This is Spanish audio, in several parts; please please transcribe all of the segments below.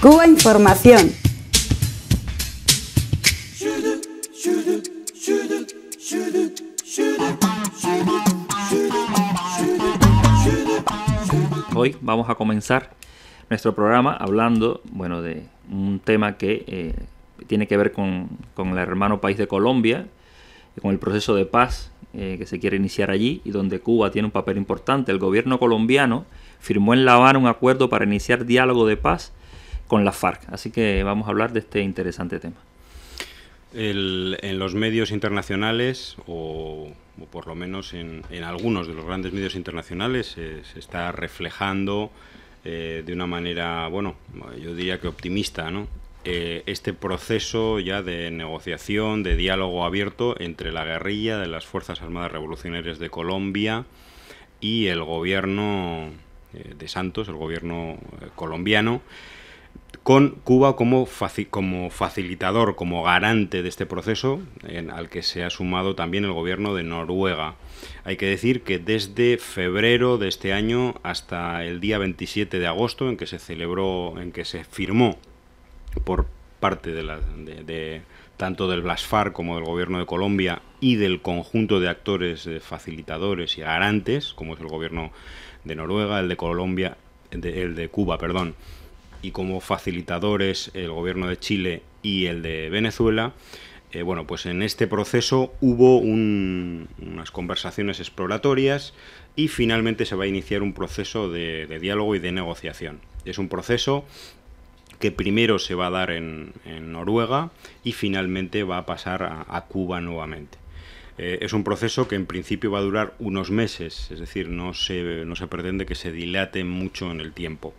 Cuba Información. Hoy vamos a comenzar nuestro programa hablando, bueno, de un tema que eh, tiene que ver con, el hermano país de Colombia, con el proceso de paz eh, que se quiere iniciar allí y donde Cuba tiene un papel importante. El gobierno colombiano firmó en La Habana un acuerdo para iniciar diálogo de paz con la FARC. Así que vamos a hablar de este interesante tema. en los medios internacionales, o, por lo menos en, algunos de los grandes medios internacionales, eh, se está reflejando eh, de una manera, bueno, yo diría que optimista, ¿no? Eh, este proceso ya de negociación, de diálogo abierto entre la guerrilla de las Fuerzas Armadas Revolucionarias de Colombia y el gobierno de Santos, el gobierno colombiano con Cuba como, facilitador, como garante de este proceso, en, al que se ha sumado también el gobierno de Noruega. Hay que decir que desde febrero de este año hasta el día 27 de agosto, en que se celebró, en que se firmó por parte de, tanto del Blasfar como del gobierno de Colombia y del conjunto de actores facilitadores y garantes, como es el gobierno de Noruega, el de Colombia, el de Cuba, perdón, y como facilitadores el gobierno de Chile y el de Venezuela, eh, bueno, pues en este proceso hubo un, unas conversaciones exploratorias y finalmente se va a iniciar un proceso de, diálogo y de negociación. Es un proceso que primero se va a dar en, Noruega y finalmente va a pasar a, Cuba nuevamente. Eh, es un proceso que en principio va a durar unos meses, es decir, no se, no se pretende que se dilate mucho en el tiempo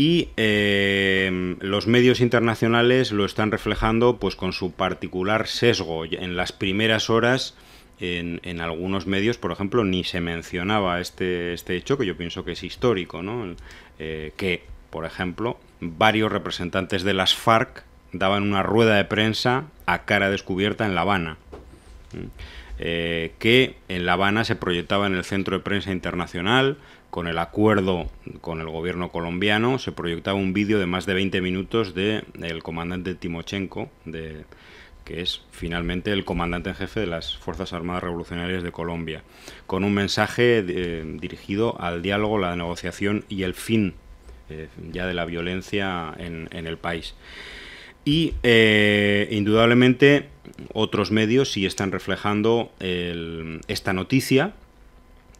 y eh, los medios internacionales lo están reflejando pues con su particular sesgo. En las primeras horas en, algunos medios, por ejemplo, ni se mencionaba este, este hecho que yo pienso que es histórico, ¿no? Eh, que, por ejemplo, varios representantes de las FARC daban una rueda de prensa a cara descubierta en La Habana. Eh, que en La Habana se proyectaba en el Centro de Prensa Internacional, con el acuerdo con el gobierno colombiano, se proyectaba un vídeo de más de 20 minutos del comandante Timochenko, de, que es finalmente el comandante en jefe de las Fuerzas Armadas Revolucionarias de Colombia, con un mensaje eh, dirigido al diálogo, la negociación y el fin eh, ya de la violencia en, el país. Y indudablemente otros medios sí están reflejando esta noticia.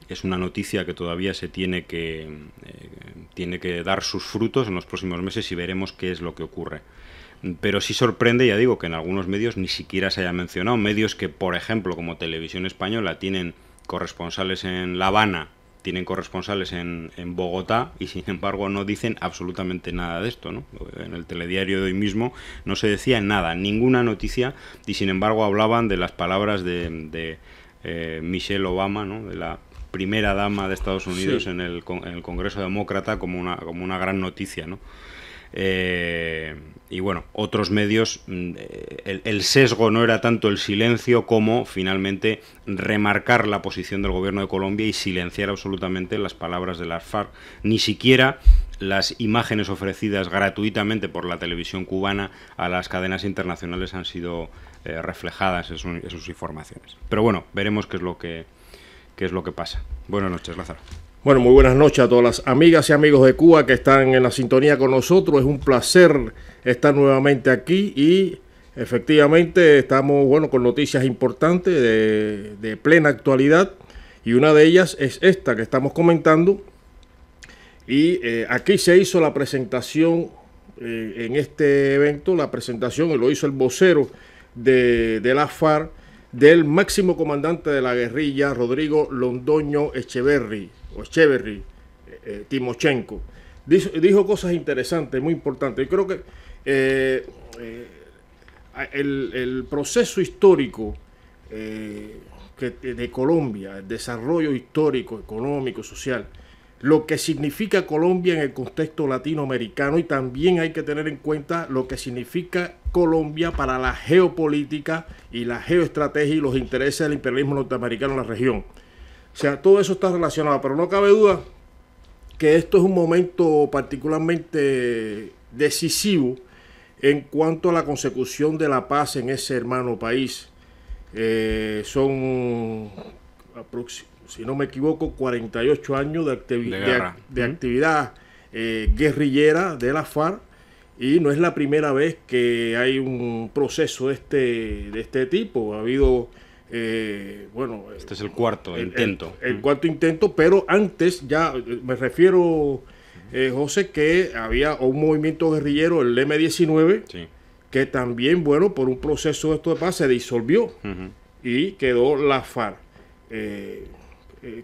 Es una noticia que todavía se tiene que, eh, tiene que dar sus frutos en los próximos meses y veremos qué es lo que ocurre. Pero sí sorprende, ya digo, que en algunos medios ni siquiera se haya mencionado. Medios que, por ejemplo, como Televisión Española, tienen corresponsales en La Habana tienen corresponsales en, en, Bogotá y sin embargo no dicen absolutamente nada de esto. ¿no? En el telediario de hoy mismo no se decía nada, ninguna noticia y sin embargo hablaban de las palabras de, de eh, Michelle Obama, ¿no? de la primera dama de Estados Unidos en, el, en, el, Congreso Demócrata como una, como una gran noticia. ¿no? Eh, y bueno, otros medios, mm, eh, el, sesgo no era tanto el silencio como finalmente remarcar la posición del gobierno de Colombia y silenciar absolutamente las palabras de las FARC. Ni siquiera las imágenes ofrecidas gratuitamente por la televisión cubana a las cadenas internacionales han sido eh, reflejadas en sus, informaciones. Pero bueno, veremos qué es lo que, qué es lo que pasa. Buenas noches, Lázaro. Bueno, muy buenas noches a todas las amigas y amigos de Cuba que están en la sintonía con nosotros. Es un placer estar nuevamente aquí y efectivamente estamos bueno, con noticias importantes de, plena actualidad y una de ellas es esta que estamos comentando. Y eh, aquí se hizo la presentación eh, en este evento, la presentación, y lo hizo el vocero de, la FARC del máximo comandante de la guerrilla, Rodrigo Londoño Echeverri o Echeverry, eh, eh, Timoshenko, Timochenko, dijo, cosas interesantes, muy importantes. Yo creo que eh, el, proceso histórico de Colombia, el desarrollo histórico, económico, social, lo que significa Colombia en el contexto latinoamericano y también hay que tener en cuenta lo que significa Colombia para la geopolítica y la geoestrategia y los intereses del imperialismo norteamericano en la región. O sea, todo eso está relacionado, pero no cabe duda que esto es un momento particularmente decisivo en cuanto a la consecución de la paz en ese hermano país. Eh, son, si no me equivoco, 48 años de, actividad eh, guerrillera de la FARC y no es la primera vez que hay un proceso este, de este tipo. Ha habido eh, bueno, eh, este es el cuarto intento. El, cuarto intento, pero antes ya eh, me refiero, José, que había un movimiento guerrillero, el M-19, que también, bueno, por un proceso de esto de paz se disolvió y quedó la FARC.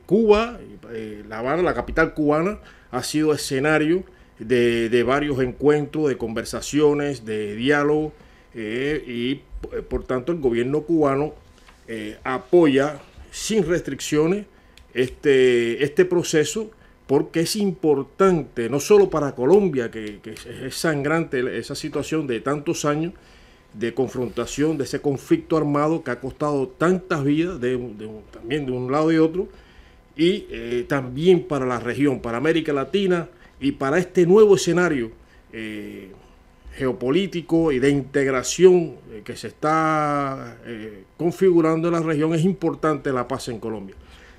Cuba, La Habana, la capital cubana, ha sido escenario de, de varios encuentros, de conversaciones, de diálogo, y por tanto el gobierno cubano eh, apoya sin restricciones este, este proceso porque es importante, no solo para Colombia, que, es sangrante esa situación de tantos años de confrontación, de ese conflicto armado que ha costado tantas vidas, de, también de un lado y otro, y eh, también para la región, para América Latina y para este nuevo escenario eh, geopolítico y de integración eh, que se está eh, configurando en la región, es importante la paz en Colombia.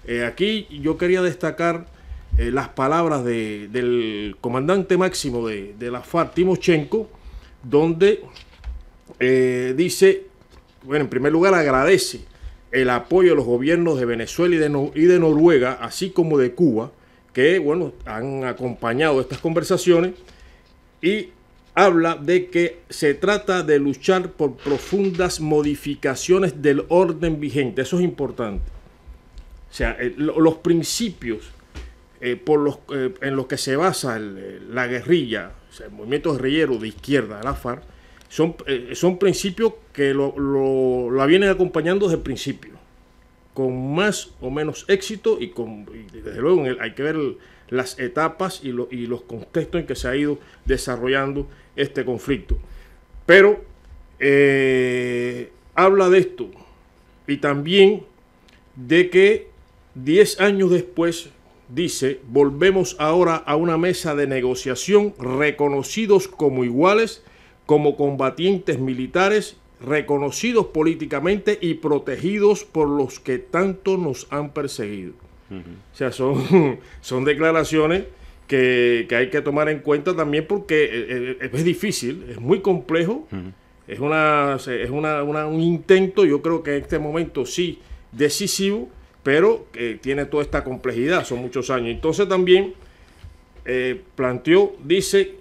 Eh, aquí yo quería destacar las palabras del comandante máximo de, la FARC, Timochenko, donde dice, bueno, en primer lugar agradece el apoyo de los gobiernos de Venezuela y de, y de Noruega, así como de Cuba, que, bueno, han acompañado estas conversaciones y habla de que se trata de luchar por profundas modificaciones del orden vigente. Eso es importante. O sea, eh, los principios eh, por los, eh, en los que se basa la guerrilla, el movimiento guerrillero de izquierda, la FARC, son, son principios que lo, la vienen acompañando desde el principio, con más o menos éxito y, desde luego hay que ver las etapas y, y los contextos en que se ha ido desarrollando este conflicto. Pero eh, habla de esto y también de que 10 años después, dice, volvemos ahora a una mesa de negociación reconocidos como iguales, como combatientes militares, reconocidos políticamente y protegidos por los que tanto nos han perseguido. O sea, son, son declaraciones que, hay que tomar en cuenta también porque eh, eh, es, difícil, es muy complejo, es, una, es una, un intento, yo creo que en este momento sí decisivo, pero que eh, tiene toda esta complejidad, son muchos años. Entonces también planteó, dice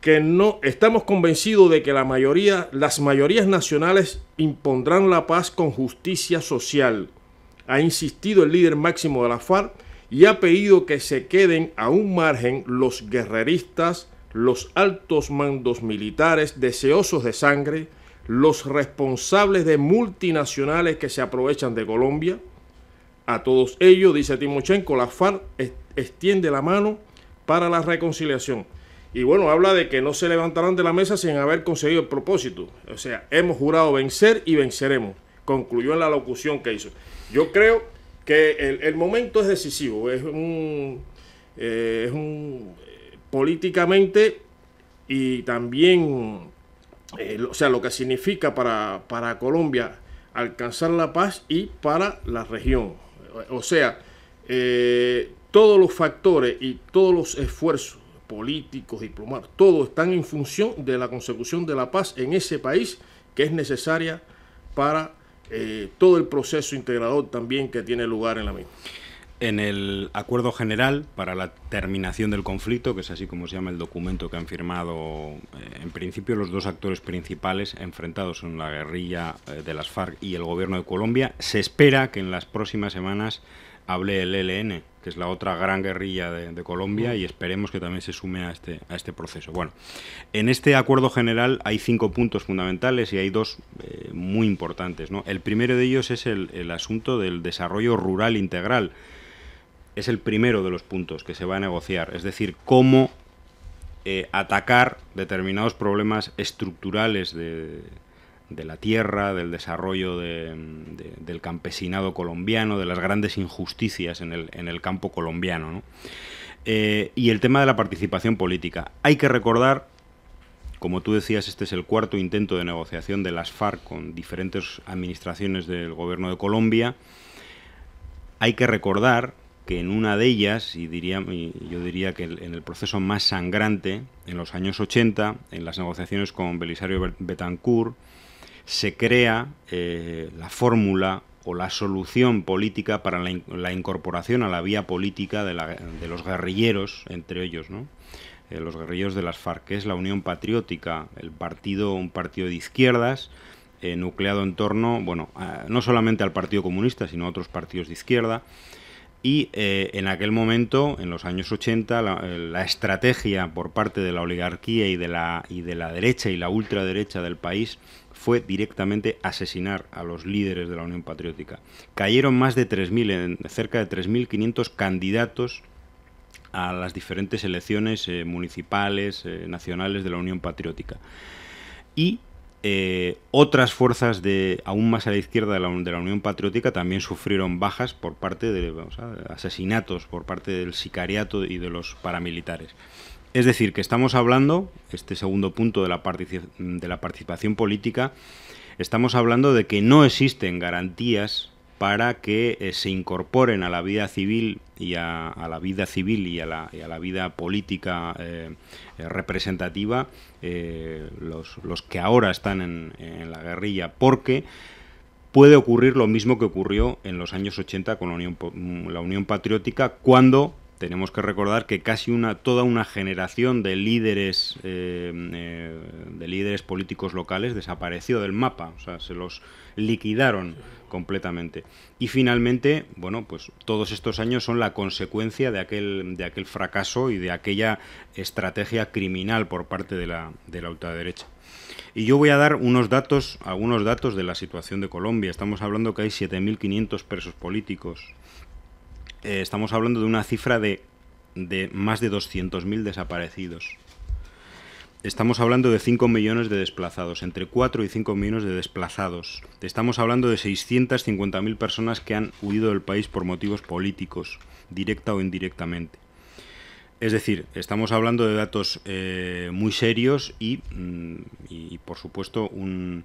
que no estamos convencidos de que la mayoría, las mayorías nacionales impondrán la paz con justicia social. Ha insistido el líder máximo de la FARC y ha pedido que se queden a un margen los guerreristas, los altos mandos militares deseosos de sangre, los responsables de multinacionales que se aprovechan de Colombia. A todos ellos, dice Timochenko, la FARC extiende la mano para la reconciliación. Y bueno, habla de que no se levantarán de la mesa sin haber conseguido el propósito. O sea, hemos jurado vencer y venceremos. Concluyó en la locución que hizo. Yo creo que el, momento es decisivo, es un, eh, eh, políticamente y también, lo, eh, o sea, lo que significa para, para Colombia alcanzar la paz y para la región. O sea, todos los factores y todos los esfuerzos políticos, diplomáticos, todos están en función de la consecución de la paz en ese país que es necesaria para eh, todo el proceso integrador también que tiene lugar en la misma. En el Acuerdo General para la Terminación del Conflicto, que es así como se llama el documento que han firmado eh, en principio los dos actores principales enfrentados en la guerrilla eh, de las FARC y el gobierno de Colombia, se espera que en las próximas semanas hable el ELN, que es la otra gran guerrilla de, Colombia, mm. y esperemos que también se sume a este, a este proceso. Bueno, en este acuerdo general hay cinco puntos fundamentales y hay dos eh, muy importantes. El primero de ellos es el, asunto del desarrollo rural integral. Es el primero de los puntos que se va a negociar, es decir, cómo eh, atacar determinados problemas estructurales de, de la tierra, del desarrollo del campesinado colombiano, de las grandes injusticias en el, campo colombiano. Eh, y el tema de la participación política. Hay que recordar, como tú decías, este es el cuarto intento de negociación de las FARC con diferentes administraciones del gobierno de Colombia. Hay que recordar que en una de ellas, y, diría, yo diría que en el proceso más sangrante, en los años 80, en las negociaciones con Belisario Betancourt, se crea eh, la fórmula o la solución política para la, incorporación a la vía política de, los guerrilleros, entre ellos, ¿no? Eh, los guerrilleros de las FARC, que es la Unión Patriótica, el partido, un partido de izquierdas, eh, nucleado en torno, bueno, no solamente al Partido Comunista, sino a otros partidos de izquierda. Y en aquel momento, en los años 80, la, estrategia por parte de la oligarquía y de la derecha y la ultraderecha del país fue directamente asesinar a los líderes de la Unión Patriótica. Cayeron más de 3.000, cerca de 3.500 candidatos a las diferentes elecciones eh, municipales, eh, nacionales de la Unión Patriótica. Y eh, otras fuerzas de aún más a la izquierda de la, Unión Patriótica también sufrieron bajas por parte de vamos a, asesinatos, por parte del sicariato y de los paramilitares. Es decir, que estamos hablando, este segundo punto de la, de la participación política, estamos hablando de que no existen garantías para que eh, se incorporen a la vida civil y a, la vida civil y a la, vida política eh, eh, representativa los, que ahora están en, la guerrilla, porque puede ocurrir lo mismo que ocurrió en los años 80 con la Unión, la Unión Patriótica cuando tenemos que recordar que casi una, toda una generación de líderes, eh, eh, de líderes políticos locales desapareció del mapa, o sea, se los liquidaron completamente. Y finalmente, bueno, pues todos estos años son la consecuencia de aquel, de aquel fracaso y de aquella estrategia criminal por parte de la, de la ultraderecha. Y yo voy a dar unos datos, algunos datos de la situación de Colombia. Estamos hablando que hay 7.500 presos políticos, eh, estamos hablando de una cifra de, de más de 200.000 desaparecidos. Estamos hablando de 5 millones de desplazados, entre 4 y 5 millones de desplazados. Estamos hablando de 650.000 personas que han huido del país por motivos políticos, directa o indirectamente. Es decir, estamos hablando de datos eh, muy serios y, mm, y, por supuesto, un,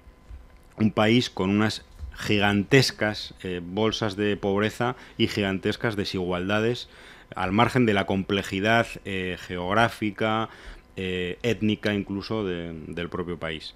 un país con unas gigantescas eh, bolsas de pobreza y gigantescas desigualdades al margen de la complejidad eh, geográfica, eh, étnica incluso del propio país.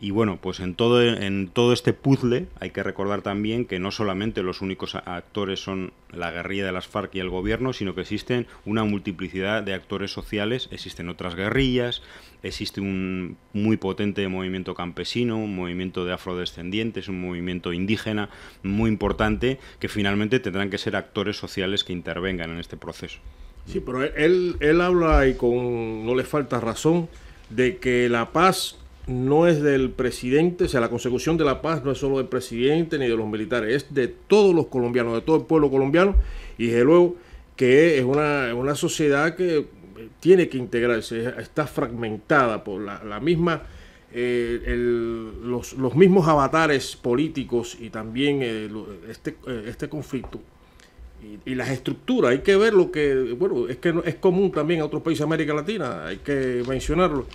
Y bueno, pues en todo, en todo este puzzle hay que recordar también que no solamente los únicos actores son la guerrilla de las FARC y el gobierno, sino que existen una multiplicidad de actores sociales, existen otras guerrillas, existe un muy potente movimiento campesino, un movimiento de afrodescendientes, un movimiento indígena muy importante, que finalmente tendrán que ser actores sociales que intervengan en este proceso. Sí, pero él, él habla y con no le falta razón de que la paz no es del presidente, o sea, la consecución de la paz no es solo del presidente ni de los militares, es de todos los colombianos, de todo el pueblo colombiano, y luego que es una, una sociedad que eh, tiene que integrarse, está fragmentada por la, la misma, eh, los, los, mismos avatares políticos y también eh, este, este conflicto y, las estructuras, hay que ver lo que, bueno, es que es común también a otros países de América Latina, hay que mencionarlo,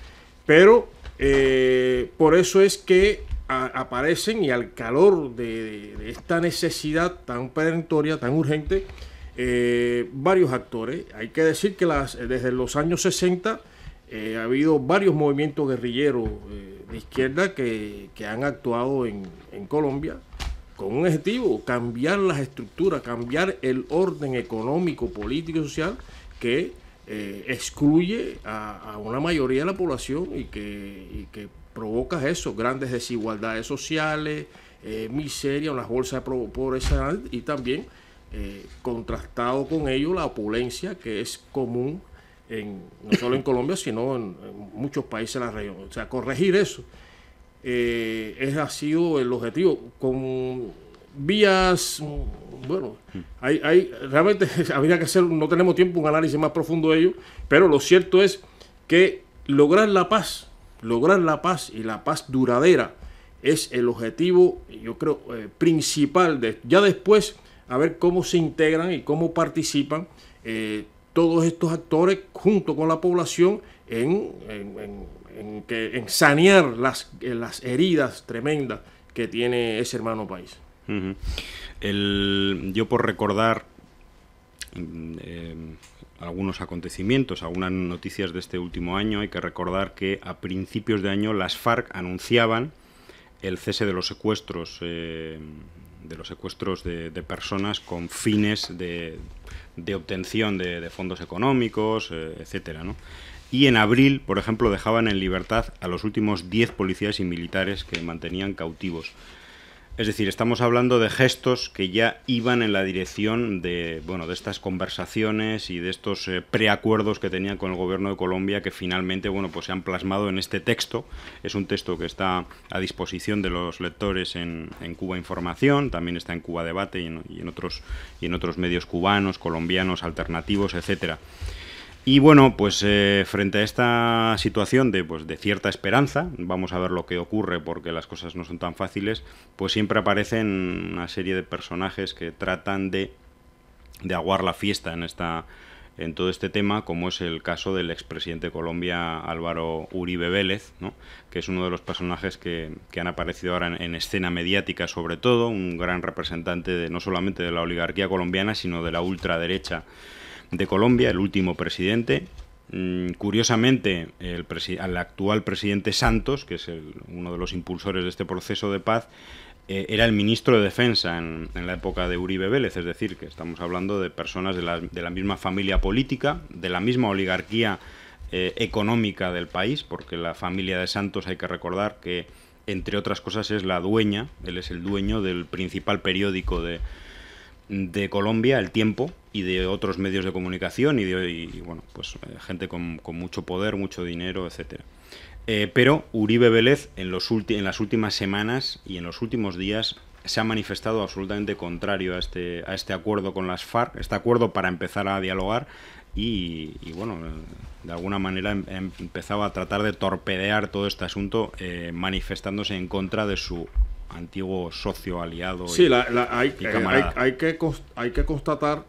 pero eh, por eso es que aparecen y al calor de, esta necesidad tan perentoria, tan urgente, eh, varios actores. Hay que decir que desde los años 60 eh, ha habido varios movimientos guerrilleros de izquierda que, han actuado en Colombia con un objetivo, cambiar las estructuras, cambiar el orden económico, político y social que eh, excluye a, una mayoría de la población y que, provoca eso, grandes desigualdades sociales, eh, miseria, una bolsas de pobreza y también eh, contrastado con ello la opulencia que es común en, no solo en Colombia, sino en muchos países de la región. O sea, corregir eso eh, es, ha sido el objetivo. Con vías, bueno, hay, realmente habría que hacer, no tenemos tiempo, un análisis más profundo de ello, pero lo cierto es que lograr la paz, lograr la paz y la paz duradera es el objetivo, yo creo, eh, principal de Ya después, a ver cómo se integran y cómo participan eh, todos estos actores junto con la población en en, sanear las, eh, las heridas tremendas que tiene ese hermano país. yo por recordar mm, em, algunos acontecimientos, algunas noticias de este último año, hay que recordar que a principios de año las FARC anunciaban el cese de los secuestros, eh, de los secuestros de, personas con fines de, de obtención de, fondos económicos, eh, etcétera, ¿no? y en abril, por ejemplo, dejaban en libertad a los últimos 10 policías y militares que mantenían cautivos. Es decir, estamos hablando de gestos que ya iban en la dirección de, bueno, de estas conversaciones y de estos eh, preacuerdos que tenían con el gobierno de Colombia que finalmente bueno, pues se han plasmado en este texto. Es un texto que está a disposición de los lectores en, Cuba Información, también está en Cuba Debate y en, otros, y en otros medios cubanos, colombianos, alternativos, etcétera. Y bueno, pues eh, frente a esta situación de, pues, de cierta esperanza, vamos a ver lo que ocurre porque las cosas no son tan fáciles, pues siempre aparecen una serie de personajes que tratan de, aguar la fiesta en, esta, en todo este tema, como es el caso del expresidente de Colombia Álvaro Uribe Vélez, ¿no? que es uno de los personajes que, han aparecido ahora en, escena mediática sobre todo, un gran representante de, no solamente de la oligarquía colombiana, sino de la ultraderecha de Colombia, el último presidente. Mm, curiosamente, el, presi actual presidente Santos, que es uno de los impulsores de este proceso de paz, eh, era el ministro de Defensa en, la época de Uribe Vélez, es decir, que estamos hablando de personas de la, de la misma familia política, de la misma oligarquía eh, económica del país, porque la familia de Santos hay que recordar que, entre otras cosas, es la dueña, él es el dueño del principal periódico de, de Colombia, El Tiempo, y de otros medios de comunicación y de bueno, pues eh, gente con, mucho poder, mucho dinero, etc. Eh, pero Uribe Vélez en, los en las últimas semanas y en los últimos días se ha manifestado absolutamente contrario a este, a este acuerdo con las FARC, este acuerdo para empezar a dialogar y, bueno, eh, de alguna manera em, empezaba a tratar de torpedear todo este asunto manifestándose en contra de su antiguo socio aliado. la, la, hay, eh, hay, que hay que constatar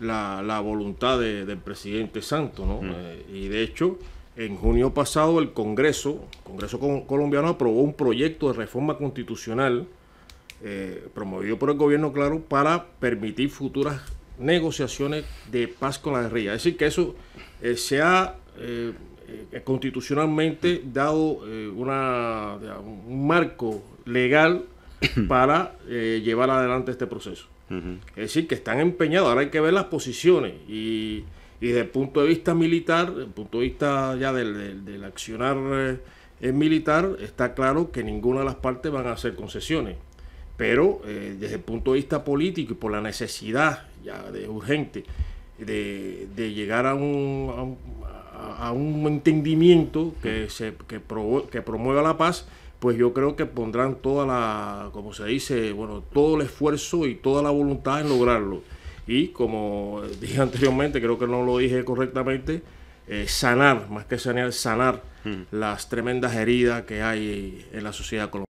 la, voluntad del presidente Santos, ¿no? Mm. Eh, y de hecho, en junio pasado el Congreso, Congreso colombiano aprobó un proyecto de reforma constitucional eh, promovido por el gobierno, claro, para permitir futuras negociaciones de paz con la guerrilla. Es decir, que eso se ha constitucionalmente dado una, un marco legal para eh, llevar adelante este proceso. Es decir, que están empeñados. Ahora hay que ver las posiciones y, y desde el punto de vista militar, desde el punto de vista ya del, accionar eh, militar, está claro que ninguna de las partes van a hacer concesiones. Pero eh, desde el punto de vista político y por la necesidad ya de urgente de, de llegar a un, a un, entendimiento que, se, que, que promueva la paz, pues yo creo que pondrán toda la, como se dice, bueno, todo el esfuerzo y toda la voluntad en lograrlo. Y como dije anteriormente, creo que no lo dije correctamente, eh, sanar, más que sanear, sanar mm. las tremendas heridas que hay en la sociedad colombiana.